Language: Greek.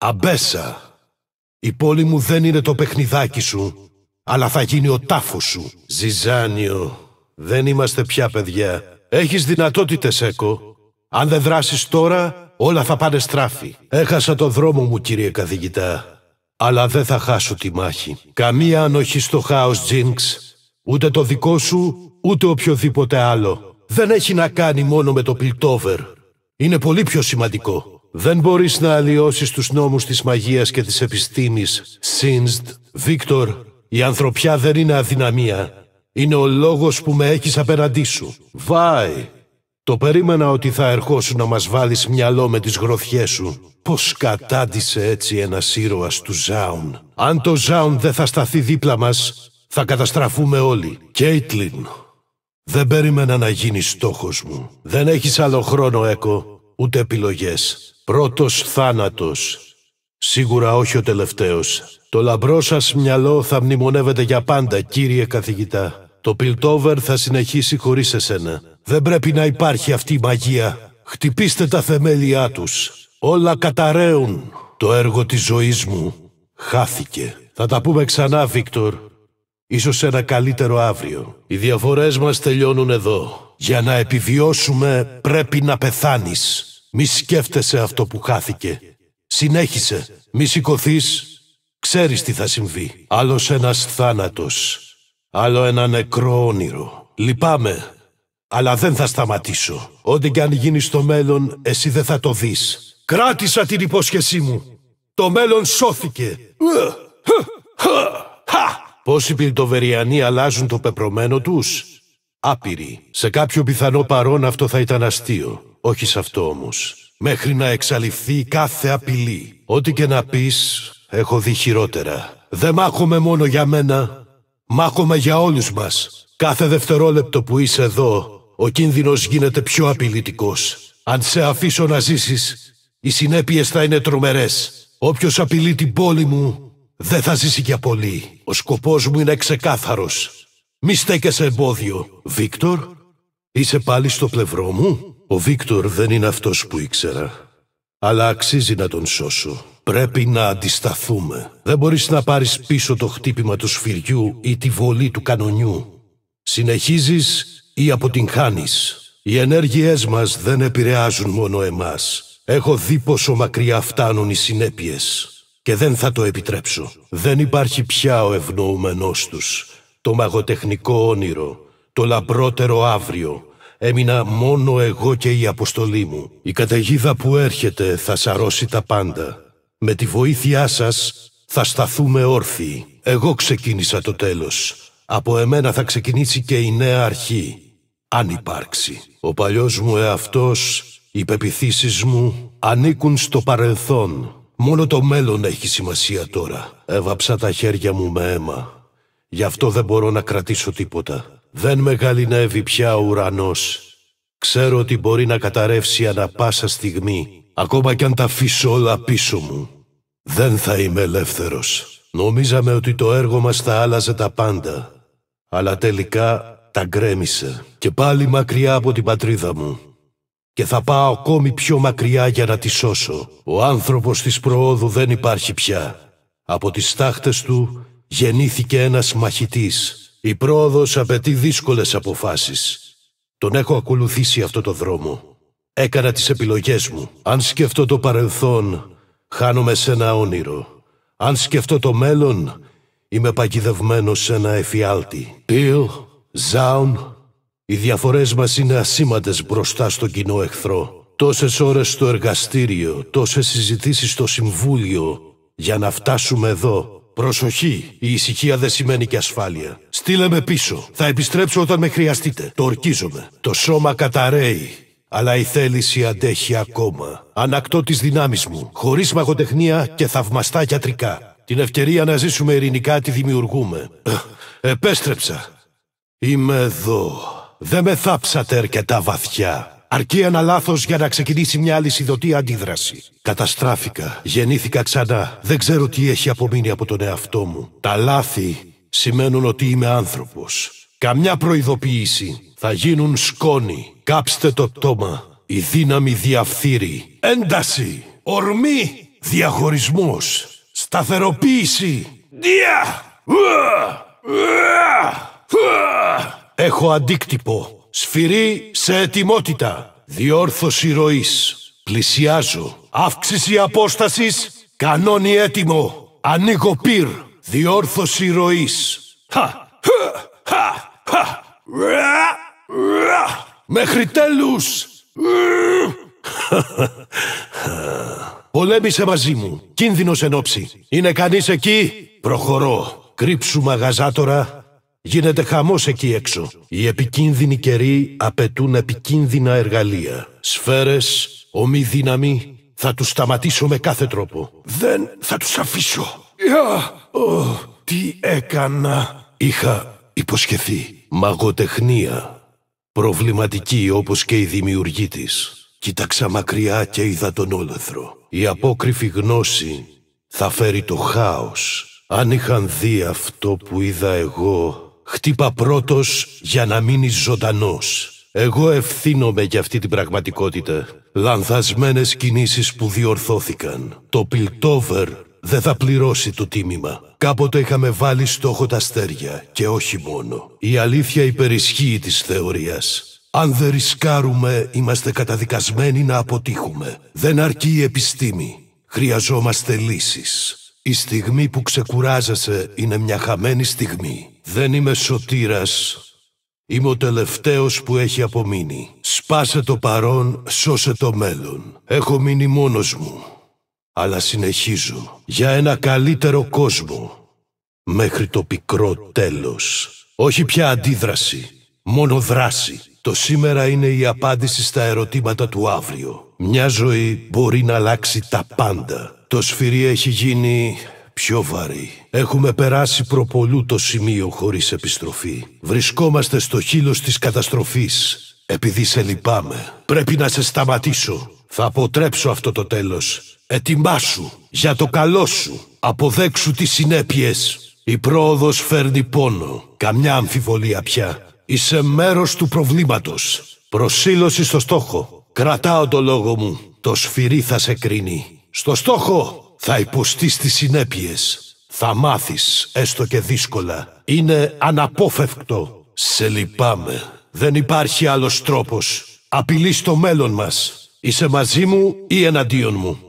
Αμπέσα, η πόλη μου δεν είναι το παιχνιδάκι σου, αλλά θα γίνει ο τάφος σου. Ζιζάνιο, δεν είμαστε πια παιδιά. Έχεις δυνατότητες, Έκο. Αν δεν δράσεις τώρα, όλα θα πάνε στράφη. Έχασα το δρόμο μου, κύριε καθηγητά. Αλλά δεν θα χάσω τη μάχη. Καμία ανοχή στο χάος, Τζίνξ. Ούτε το δικό σου, ούτε οποιοδήποτε άλλο. Δεν έχει να κάνει μόνο με το Πιλτόβερ. Είναι πολύ πιο σημαντικό. Δεν μπορείς να αλλοιώσεις τους νόμους της μαγείας και της επιστήμης, Σίνστ, Βίκτορ. Η ανθρωπιά δεν είναι αδυναμία. Είναι ο λόγος που με έχεις απέναντί σου. Βάι! Το περίμενα ότι θα ερχόσουν να μας βάλεις μυαλό με τις γροθιές σου. Πώς κατάντησε έτσι ένας ήρωας του Ζάουν. Αν το Ζάουν δεν θα σταθεί δίπλα μας, θα καταστραφούμε όλοι. Κέιτλιν, δεν περίμενα να γίνεις στόχος μου. Δεν έχεις άλλο χρόνο, Έκο, ούτε επιλογές. Πρώτος θάνατος. Σίγουρα όχι ο τελευταίος. Το λαμπρό σας μυαλό θα μνημονεύεται για πάντα, κύριε καθηγητά. Το πιλτόβερ θα συνεχίσει χωρίς εσένα. Δεν πρέπει να υπάρχει αυτή η μαγεία. Χτυπήστε τα θεμέλια τους. Όλα καταραίουν. Το έργο της ζωής μου χάθηκε. Θα τα πούμε ξανά, Βίκτορ. Ίσως ένα καλύτερο αύριο. Οι διαφορές μας τελειώνουν εδώ. Για να επιβιώσουμε πρέπει να πεθάνεις. Μη σκέφτεσαι αυτό που χάθηκε. Συνέχισε. Μη σηκωθείς. Ξέρεις τι θα συμβεί. Άλλος ένας θάνατος. Άλλο ένα νεκρό όνειρο. Λυπάμαι. Αλλά δεν θα σταματήσω. Ό,τι κι αν γίνει στο μέλλον, εσύ δεν θα το δεις. Κράτησα την υπόσχεσή μου. Το μέλλον σώθηκε. οι πιλτοβεριανοί αλλάζουν το πεπρωμένο τους. Άπειροι. Σε κάποιο πιθανό παρόν αυτό θα ήταν αστείο όχι σε αυτό όμως. Μέχρι να εξαλειφθεί κάθε απειλή. Ό,τι και να πεις, έχω δει χειρότερα. Δεν μάχομαι μόνο για μένα, μάχομαι για όλους μας. Κάθε δευτερόλεπτο που είσαι εδώ, ο κίνδυνος γίνεται πιο απειλητικός. Αν σε αφήσω να ζήσεις, οι συνέπειες θα είναι τρομερές. Όποιος απειλεί την πόλη μου, δεν θα ζήσει για πολύ. Ο σκοπός μου είναι ξεκάθαρος. Μη στέκεσαι εμπόδιο. Βίκτορ, είσαι πάλι στο πλευρό μου. Ο Βίκτορ δεν είναι αυτός που ήξερα. Αλλά αξίζει να τον σώσω. Πρέπει να αντισταθούμε. Δεν μπορείς να πάρεις πίσω το χτύπημα του σφυριού ή τη βολή του κανονιού. Συνεχίζεις ή αποτυγχάνεις. Οι ενέργειές μας δεν επηρεάζουν μόνο εμάς. Έχω δει πόσο μακριά φτάνουν οι συνέπειες. Και δεν θα το επιτρέψω. Δεν υπάρχει πια ο ευνοούμενός τους. Το μαγοτεχνικό όνειρο. Το λαμπρότερο αύριο Έμεινα μόνο εγώ και η αποστολή μου. Η καταιγίδα που έρχεται θα σαρώσει τα πάντα. Με τη βοήθειά σας θα σταθούμε όρθιοι. Εγώ ξεκίνησα το τέλος. Από εμένα θα ξεκινήσει και η νέα αρχή. Αν υπάρξει. Ο παλιός μου εαυτός, οι πεπιθήσεις μου, ανήκουν στο παρελθόν. Μόνο το μέλλον έχει σημασία τώρα. Έβαψα τα χέρια μου με αίμα. Γι' αυτό δεν μπορώ να κρατήσω τίποτα. Δεν μεγαλυνεύει πια ο ουρανός. Ξέρω ότι μπορεί να καταρρεύσει ανα πάσα στιγμή, ακόμα κι αν τα αφήσω όλα πίσω μου. Δεν θα είμαι ελεύθερος. Νομίζαμε ότι το έργο μας θα άλλαζε τα πάντα. Αλλά τελικά τα γκρέμισε και πάλι μακριά από την πατρίδα μου. Και θα πάω ακόμη πιο μακριά για να τη σώσω. Ο άνθρωπος της προόδου δεν υπάρχει πια. Από τις στάχτες του γεννήθηκε ένας μαχητής η πρόοδος απαιτεί δύσκολες αποφάσεις. Τον έχω ακολουθήσει αυτό το δρόμο. Έκανα τις επιλογές μου. Αν σκεφτώ το παρελθόν, χάνομαι σε ένα όνειρο. Αν σκεφτώ το μέλλον, είμαι παγιδευμένος σε ένα εφιάλτη. Πιλ, Ζάουν, οι διαφορές μας είναι ασήμαντες μπροστά στον κοινό εχθρό. Τόσες ώρες στο εργαστήριο, τόσες συζητήσεις στο συμβούλιο, για να φτάσουμε εδώ, Προσοχή! Η ησυχία δεν σημαίνει και ασφάλεια. Στείλε με πίσω. Θα επιστρέψω όταν με χρειαστείτε. Το ορκίζομαι. Το σώμα καταραίει. Αλλά η θέληση αντέχει ακόμα. Ανακτώ τις δυνάμεις μου, χωρίς μαγοτεχνία και θαυμαστά γιατρικά. Την ευκαιρία να ζήσουμε ειρηνικά τη δημιουργούμε. Επέστρεψα. Είμαι εδώ. Δεν με θάψατε αρκετά βαθιά. Αρκεί ένα λάθος για να ξεκινήσει μια αλυσιδωτή αντίδραση. Καταστράφηκα. Γεννήθηκα ξανά. Δεν ξέρω τι έχει απομείνει από τον εαυτό μου. Τα λάθη σημαίνουν ότι είμαι άνθρωπος. Καμιά προειδοποίηση. Θα γίνουν σκόνη. Κάψτε το πτώμα. Η δύναμη διαφθείρει. Ένταση. Ορμή. Διαχωρισμός. Σταθεροποίηση. Δια. Έχω αντίκτυπο. Σφυρί σε ετοιμότητα. Διόρθωση ροής. Πλησιάζω. Αύξηση απόστασης. Κανόνι έτοιμο. Ανοίγω πυρ. Διόρθωση ροής. Χα! Χα! Χα! Μέχρι τέλους! Πολέμησε μαζί μου. Κίνδυνος εν Είναι κανείς εκεί? Προχωρώ. Κρύψου μαγαζάτορα Γίνεται χαμός εκεί έξω. Οι επικίνδυνοι καιροί απαιτούν επικίνδυνα εργαλεία. Σφαίρες, δύναμη, θα τους σταματήσω με κάθε τρόπο. Δεν θα τους αφήσω. Yeah. τι έκανα. Είχα υποσχεθεί. Μαγοτεχνία. Προβληματική όπως και η δημιουργή της. Κοίταξα μακριά και είδα τον όλεθρο. Η απόκριφη γνώση θα φέρει το χάος. Αν είχαν δει αυτό που είδα εγώ, Χτύπα πρώτος για να μείνεις ζωντανός. Εγώ ευθύνομαι για αυτή την πραγματικότητα. Λανθασμένες κινήσεις που διορθώθηκαν. Το πιλτόβερ δεν θα πληρώσει το τίμημα. Κάποτε είχαμε βάλει στόχο τα αστέρια και όχι μόνο. Η αλήθεια υπερισχύει της θεωρίας. Αν δεν ρισκάρουμε, είμαστε καταδικασμένοι να αποτύχουμε. Δεν αρκεί η επιστήμη. Χρειαζόμαστε λύσεις. Η στιγμή που ξεκουράζεσαι είναι μια χαμένη στιγμή. Δεν είμαι σωτήρας. Είμαι ο τελευταίος που έχει απομείνει. Σπάσε το παρόν, σώσε το μέλλον. Έχω μείνει μόνος μου. Αλλά συνεχίζω. Για ένα καλύτερο κόσμο. Μέχρι το πικρό τέλος. Όχι πια αντίδραση. Μόνο δράση. Το σήμερα είναι η απάντηση στα ερωτήματα του αύριο. Μια ζωή μπορεί να αλλάξει τα πάντα. Το σφυρί έχει γίνει πιο βαρύ. Έχουμε περάσει προπολού το σημείο χωρίς επιστροφή. Βρισκόμαστε στο χείλος της καταστροφής. Επειδή σε λυπάμαι, πρέπει να σε σταματήσω. Θα αποτρέψω αυτό το τέλος. Ετοιμάσου, για το καλό σου. Αποδέξου τις συνέπειες. Η πρόοδος φέρνει πόνο. Καμιά αμφιβολία πια. Είσαι μέρος του προβλήματος. Προσήλωση στο στόχο. Κρατάω το λόγο μου. Το σφυρί θα σε κρίνει. Στο στόχο θα υποστείς τις συνέπειες. Θα μάθεις, έστω και δύσκολα. Είναι αναπόφευκτο. Σε λυπάμαι. Δεν υπάρχει άλλος τρόπος. Απειλείς το μέλλον μας. Είσαι μαζί μου ή εναντίον μου.